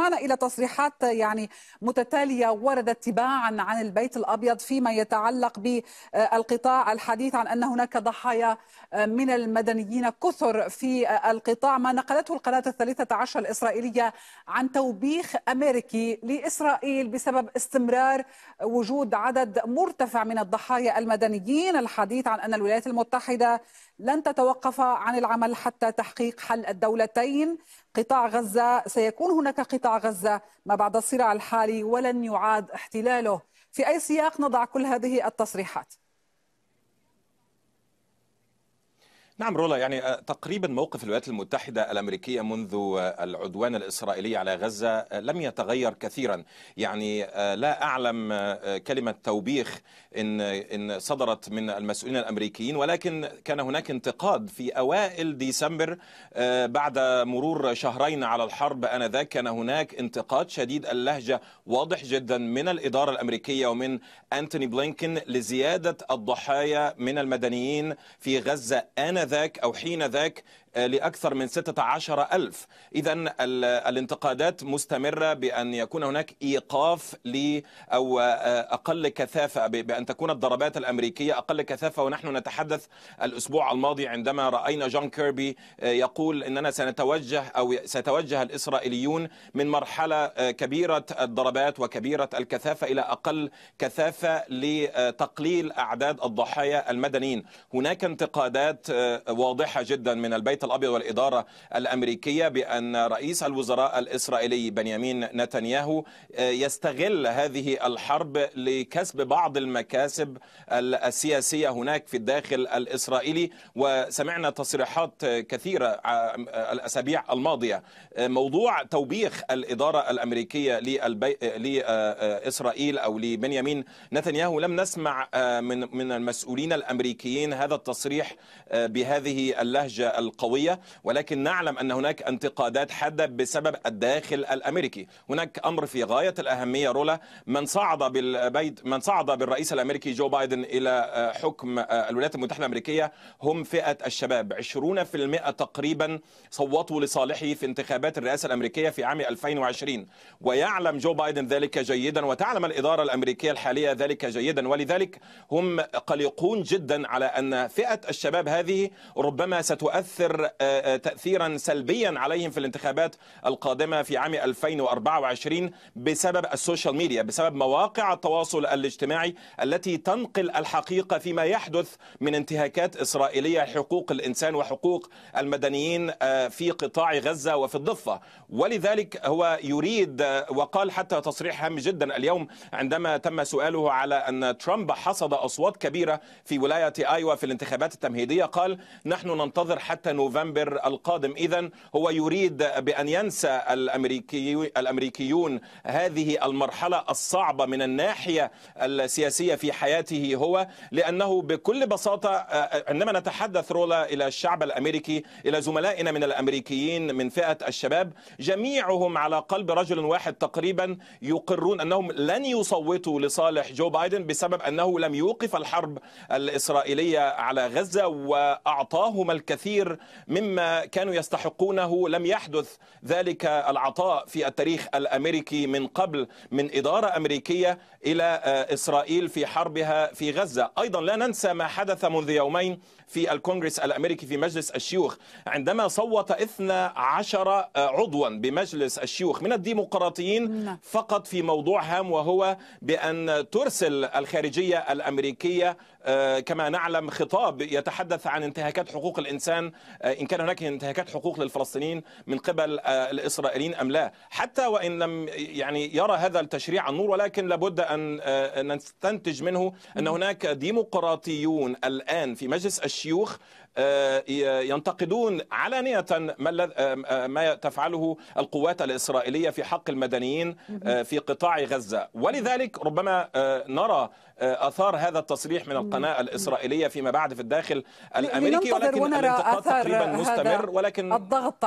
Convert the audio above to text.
استمعنا إلى تصريحات يعني متتالية وردت تباعا عن البيت الأبيض فيما يتعلق بالقطاع الحديث عن أن هناك ضحايا من المدنيين كثر في القطاع ما نقلته القناة الثالثة عشر الإسرائيلية عن توبيخ أمريكي لإسرائيل بسبب استمرار وجود عدد مرتفع من الضحايا المدنيين الحديث عن أن الولايات المتحدة لن تتوقف عن العمل حتى تحقيق حل الدولتين قطاع غزة سيكون هناك قطاع قطاع غزة ما بعد الصراع الحالي ولن يعاد احتلاله في أي سياق نضع كل هذه التصريحات نعم رولا يعني آه، تقريبا موقف الولايات المتحدة الأمريكية منذ آه، العدوان الإسرائيلي على غزة آه، لم يتغير كثيرا يعني لا أعلم كلمة توبيخ إن, إن صدرت من المسؤولين الأمريكيين ولكن كان هناك انتقاد في أوائل ديسمبر بعد مرور شهرين على الحرب آنذاك كان هناك انتقاد شديد اللهجة واضح جدا من الإدارة الأمريكية ومن أنتوني بلينكن لزيادة الضحايا من المدنيين في غزة آنذاك ذاك أو حين ذاك آه، لأكثر من 16 ألف إذا الانتقادات مستمرة بأن يكون هناك إيقاف ل أو آه، آه، أقل كثافة بأن تكون الضربات الأمريكية أقل كثافة ونحن نتحدث الأسبوع الماضي عندما رأينا جون كيربي يقول أننا سنتوجه أو سيتوجه الإسرائيليون من مرحلة كبيرة الضربات وكبيرة الكثافة إلى أقل كثافة لتقليل أعداد الضحايا المدنيين هناك انتقادات واضحه جدا من البيت الابيض والاداره الامريكيه بان رئيس الوزراء الاسرائيلي بنيامين نتنياهو آه، يستغل هذه الحرب لكسب بعض المكاسب السياسيه هناك في الداخل الاسرائيلي وسمعنا تصريحات كثيره آه، الاسابيع الماضيه آه، موضوع توبيخ الاداره الامريكيه لاسرائيل او لبنيامين نتنياهو لم نسمع من من المسؤولين الامريكيين هذا التصريح ب بهذه اللهجة القوية ولكن نعلم أن هناك انتقادات حادة بسبب الداخل الأمريكي هناك أمر في غاية الأهمية رولا من صعد بالبيت من صعد بالرئيس الأمريكي جو بايدن إلى آه، حكم آه، الولايات المتحدة الأمريكية هم فئة الشباب 20% تقريبا صوتوا لصالحه في انتخابات الرئاسة الأمريكية في عام 2020 ويعلم جو بايدن ذلك جيدا وتعلم الإدارة الأمريكية الحالية ذلك جيدا ولذلك هم قلقون جدا على أن فئة الشباب هذه ربما ستؤثر آه، آه، تأثيرا سلبيا عليهم في الانتخابات القادمة في عام 2024 بسبب السوشيال ميديا بسبب مواقع التواصل الاجتماعي التي تنقل الحقيقة فيما يحدث من انتهاكات إسرائيلية حقوق الإنسان وحقوق المدنيين آه، في قطاع غزة وفي الضفة ولذلك هو يريد وقال حتى تصريح هام جدا اليوم عندما تم سؤاله على أن ترامب حصد أصوات كبيرة في ولاية آيوا في الانتخابات التمهيدية قال نحن ننتظر حتى نوفمبر القادم إذا هو يريد بأن ينسى الأمريكي الأمريكيون هذه المرحلة الصعبة من الناحية السياسية في حياته هو لأنه بكل بساطة آه، آه، عندما نتحدث رولا إلى الشعب الأمريكي إلى زملائنا من الأمريكيين من فئة الشباب جميعهم على قلب رجل واحد تقريبا يقرون أنهم لن يصوتوا لصالح جو بايدن بسبب أنه لم يوقف الحرب الإسرائيلية على غزة و أعطاهما الكثير مما كانوا يستحقونه لم يحدث ذلك العطاء في التاريخ الأمريكي من قبل من إدارة أمريكية إلى آه، إسرائيل في حربها في غزة أيضا لا ننسى ما حدث منذ يومين في الكونغرس الأمريكي في مجلس الشيوخ عندما صوت 12 آه، عضوا بمجلس الشيوخ من الديمقراطيين نعم. فقط في موضوع هام وهو بأن ترسل الخارجية الأمريكية آه، كما نعلم خطاب يتحدث عن انتهاء انتهاكات حقوق الانسان آه، ان كان هناك انتهاكات حقوق للفلسطينيين من قبل آه، الاسرائيليين ام لا حتى وان لم يعني يرى هذا التشريع النور ولكن لابد ان آه، نستنتج منه ان هناك ديمقراطيون الان في مجلس الشيوخ آه، ينتقدون علانية ما, آه، آه، ما تفعله القوات الإسرائيلية في حق المدنيين في قطاع غزة ولذلك ربما نرى اثار هذا التصريح من القناه الاسرائيليه فيما بعد في الداخل الامريكي ولكن الانتقاد تقريبا مستمر ولكن الضغط